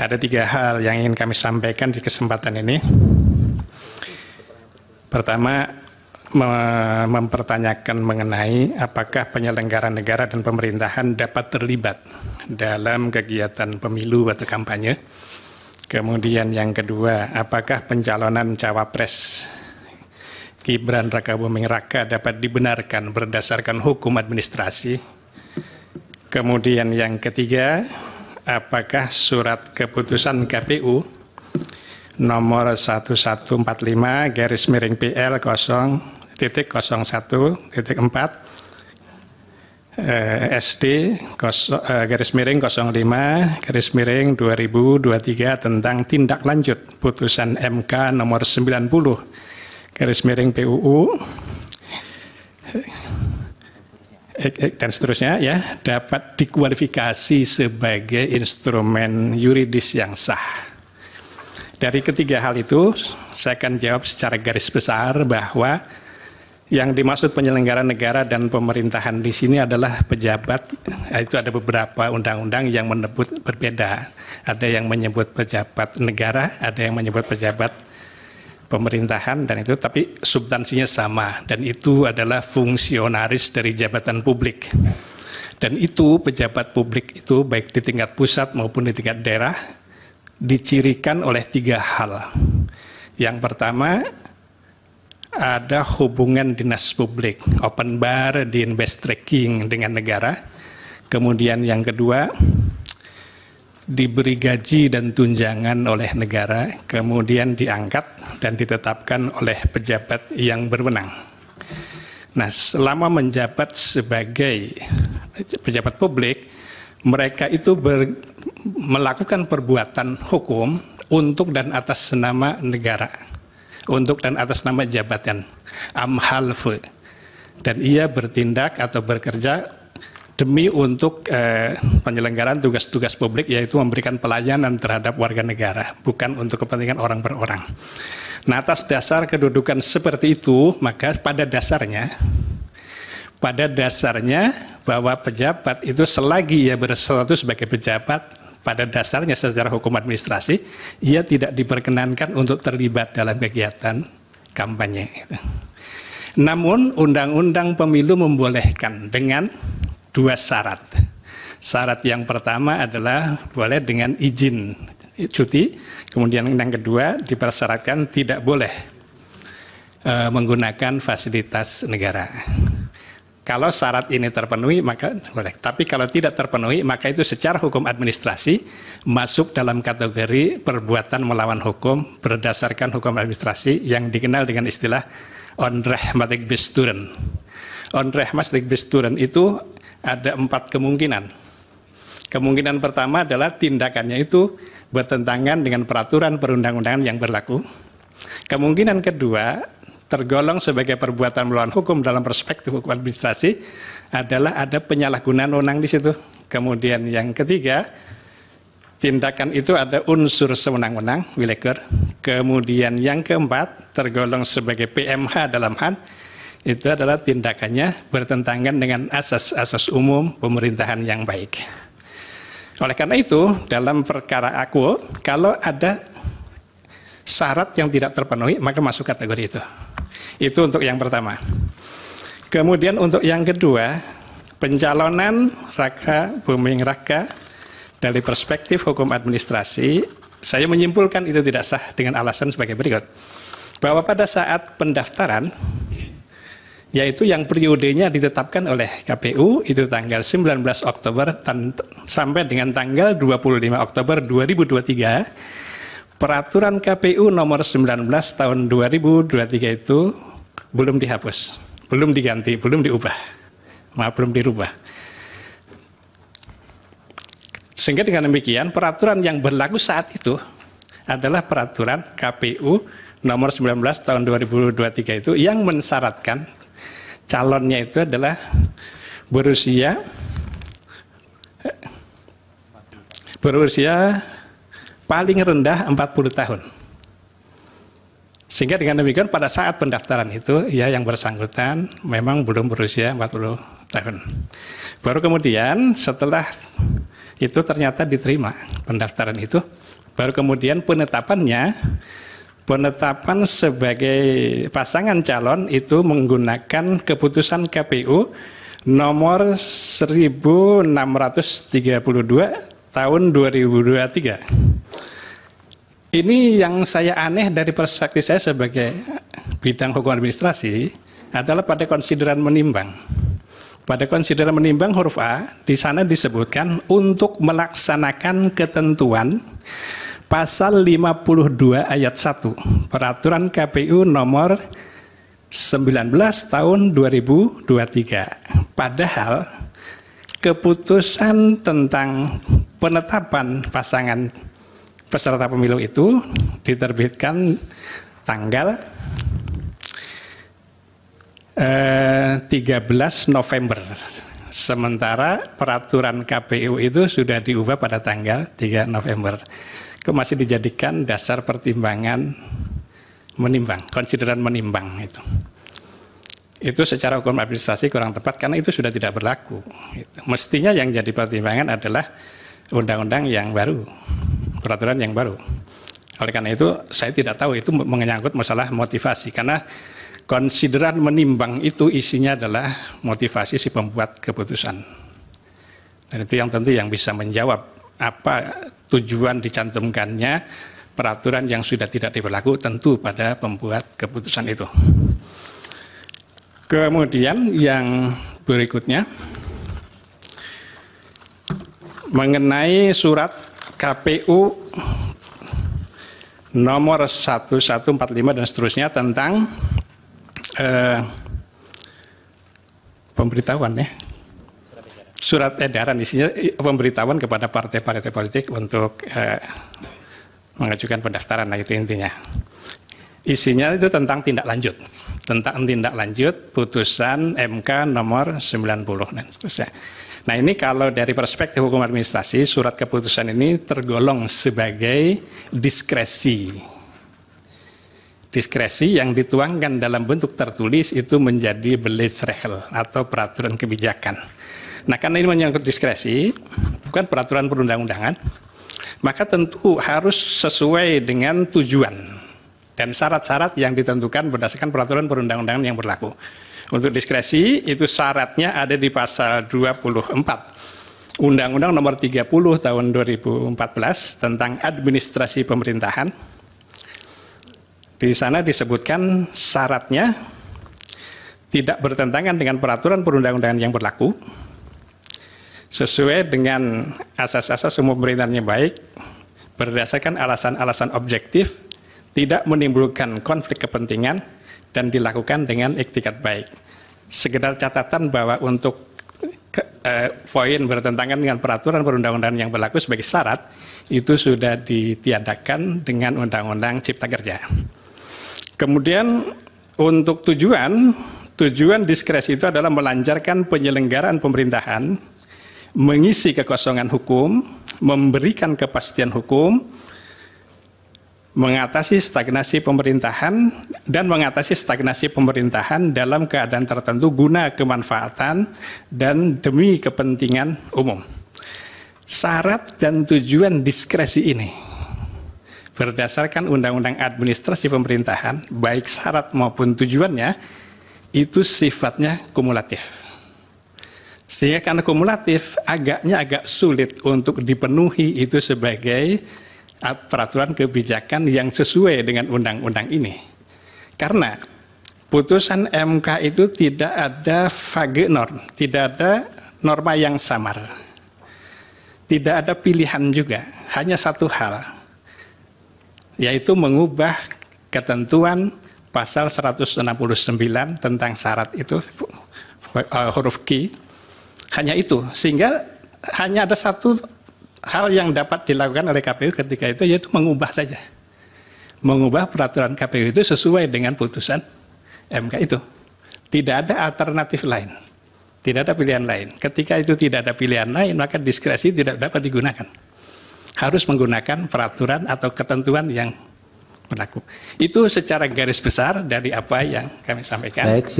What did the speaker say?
Ada tiga hal yang ingin kami sampaikan di kesempatan ini. Pertama, mempertanyakan mengenai apakah penyelenggara negara dan pemerintahan dapat terlibat dalam kegiatan pemilu atau kampanye. Kemudian yang kedua, apakah pencalonan cawapres Gibran Raka Buming Raka dapat dibenarkan berdasarkan hukum administrasi. Kemudian yang ketiga, apakah surat keputusan KPU nomor 1145 garis miring PL 0.01.4 SD garis miring 05 garis miring 2023 tentang tindak lanjut putusan MK nomor 90 garis miring PUU Eh, eh, dan seterusnya ya dapat dikualifikasi sebagai instrumen yuridis yang sah. Dari ketiga hal itu saya akan jawab secara garis besar bahwa yang dimaksud penyelenggara negara dan pemerintahan di sini adalah pejabat. Itu ada beberapa undang-undang yang menyebut berbeda. Ada yang menyebut pejabat negara, ada yang menyebut pejabat pemerintahan dan itu tapi substansinya sama dan itu adalah fungsionaris dari jabatan publik. Dan itu pejabat publik itu baik di tingkat pusat maupun di tingkat daerah dicirikan oleh tiga hal. Yang pertama ada hubungan dinas publik, open bar di invest tracking dengan negara. Kemudian yang kedua diberi gaji dan tunjangan oleh negara, kemudian diangkat dan ditetapkan oleh pejabat yang berwenang. Nah, selama menjabat sebagai pejabat publik, mereka itu ber, melakukan perbuatan hukum untuk dan atas nama negara, untuk dan atas nama jabatan, amhalfe. Dan ia bertindak atau bekerja demi untuk eh, penyelenggaraan tugas-tugas publik yaitu memberikan pelayanan terhadap warga negara, bukan untuk kepentingan orang per orang. Nah, atas dasar kedudukan seperti itu, maka pada dasarnya pada dasarnya bahwa pejabat itu selagi ia bersatu sebagai pejabat pada dasarnya secara hukum administrasi ia tidak diperkenankan untuk terlibat dalam kegiatan kampanye. Namun undang-undang pemilu membolehkan dengan dua syarat. Syarat yang pertama adalah boleh dengan izin cuti, kemudian yang kedua dipersyaratkan tidak boleh e, menggunakan fasilitas negara. Kalau syarat ini terpenuhi maka boleh, tapi kalau tidak terpenuhi maka itu secara hukum administrasi masuk dalam kategori perbuatan melawan hukum berdasarkan hukum administrasi yang dikenal dengan istilah onrehmatik besturen. Onrehmatik besturen itu ada empat kemungkinan. Kemungkinan pertama adalah tindakannya itu bertentangan dengan peraturan perundang-undangan yang berlaku. Kemungkinan kedua, tergolong sebagai perbuatan melawan hukum dalam perspektif hukum administrasi adalah ada penyalahgunaan wewenang di situ. Kemudian yang ketiga, tindakan itu ada unsur sewenang-wenang, wileker. Kemudian yang keempat, tergolong sebagai PMH dalam HAN itu adalah tindakannya bertentangan dengan asas-asas umum pemerintahan yang baik. Oleh karena itu, dalam perkara aku, kalau ada syarat yang tidak terpenuhi, maka masuk kategori itu. Itu untuk yang pertama. Kemudian untuk yang kedua, pencalonan Raka Buming Raka dari perspektif hukum administrasi, saya menyimpulkan itu tidak sah dengan alasan sebagai berikut. Bahwa pada saat pendaftaran, yaitu yang periodenya ditetapkan oleh KPU itu tanggal 19 Oktober sampai dengan tanggal 25 Oktober 2023. Peraturan KPU nomor 19 tahun 2023 itu belum dihapus, belum diganti, belum diubah. Maaf, belum dirubah. Sehingga dengan demikian peraturan yang berlaku saat itu adalah peraturan KPU nomor 19 tahun 2023 itu yang mensyaratkan calonnya itu adalah berusia berusia paling rendah 40 tahun. Sehingga dengan demikian pada saat pendaftaran itu ya yang bersangkutan memang belum berusia 40 tahun. Baru kemudian setelah itu ternyata diterima pendaftaran itu, baru kemudian penetapannya penetapan sebagai pasangan calon itu menggunakan keputusan KPU nomor 1632 tahun 2023. Ini yang saya aneh dari perspektif saya sebagai bidang hukum administrasi adalah pada konsideran menimbang. Pada konsideran menimbang huruf A, di sana disebutkan untuk melaksanakan ketentuan pasal 52 ayat 1 peraturan KPU nomor 19 tahun 2023. Padahal keputusan tentang penetapan pasangan peserta pemilu itu diterbitkan tanggal 13 eh, November. Sementara peraturan KPU itu sudah diubah pada tanggal 3 November itu masih dijadikan dasar pertimbangan menimbang, konsideran menimbang itu. Itu secara hukum administrasi kurang tepat karena itu sudah tidak berlaku. Gitu. Mestinya yang jadi pertimbangan adalah undang-undang yang baru, peraturan yang baru. Oleh karena itu, saya tidak tahu itu menyangkut masalah motivasi karena konsideran menimbang itu isinya adalah motivasi si pembuat keputusan. Dan itu yang tentu yang bisa menjawab apa tujuan dicantumkannya peraturan yang sudah tidak diberlaku tentu pada pembuat keputusan itu. Kemudian yang berikutnya mengenai surat KPU nomor 1145 dan seterusnya tentang eh, pemberitahuan ya surat edaran isinya pemberitahuan kepada partai-partai politik untuk eh, mengajukan pendaftaran nah itu intinya. Isinya itu tentang tindak lanjut, tentang tindak lanjut putusan MK nomor 90 dan seterusnya. Nah ini kalau dari perspektif hukum administrasi, surat keputusan ini tergolong sebagai diskresi. Diskresi yang dituangkan dalam bentuk tertulis itu menjadi rehel atau peraturan kebijakan. Nah karena ini menyangkut diskresi, bukan peraturan perundang-undangan, maka tentu harus sesuai dengan tujuan dan syarat-syarat yang ditentukan berdasarkan peraturan perundang-undangan yang berlaku. Untuk diskresi itu syaratnya ada di pasal 24 Undang-Undang Nomor 30 Tahun 2014 tentang Administrasi Pemerintahan. Di sana disebutkan syaratnya tidak bertentangan dengan peraturan perundang-undangan yang berlaku, sesuai dengan asas-asas umum pemerintahnya baik, berdasarkan alasan-alasan objektif, tidak menimbulkan konflik kepentingan, dan dilakukan dengan iktikat baik. Sekedar catatan bahwa untuk ke, eh, poin bertentangan dengan peraturan perundang-undangan yang berlaku sebagai syarat itu sudah ditiadakan dengan undang-undang cipta kerja. Kemudian untuk tujuan, tujuan diskresi itu adalah melancarkan penyelenggaraan pemerintahan mengisi kekosongan hukum, memberikan kepastian hukum, mengatasi stagnasi pemerintahan dan mengatasi stagnasi pemerintahan dalam keadaan tertentu guna kemanfaatan dan demi kepentingan umum. Syarat dan tujuan diskresi ini berdasarkan Undang-Undang Administrasi Pemerintahan, baik syarat maupun tujuannya, itu sifatnya kumulatif. Sehingga karena kumulatif agaknya agak sulit untuk dipenuhi itu sebagai eh, peraturan kebijakan yang sesuai dengan undang-undang ini. Karena putusan MK itu tidak ada vague norm, tidak ada norma yang samar. Tidak ada pilihan juga, hanya satu hal, yaitu mengubah ketentuan pasal 169 tentang syarat itu eh, huruf Q hanya itu, sehingga hanya ada satu hal yang dapat dilakukan oleh KPU ketika itu yaitu mengubah saja. Mengubah peraturan KPU itu sesuai dengan putusan MK itu. Tidak ada alternatif lain. Tidak ada pilihan lain. Ketika itu tidak ada pilihan lain, maka diskresi tidak dapat digunakan. Harus menggunakan peraturan atau ketentuan yang berlaku. Itu secara garis besar dari apa yang kami sampaikan. Baik,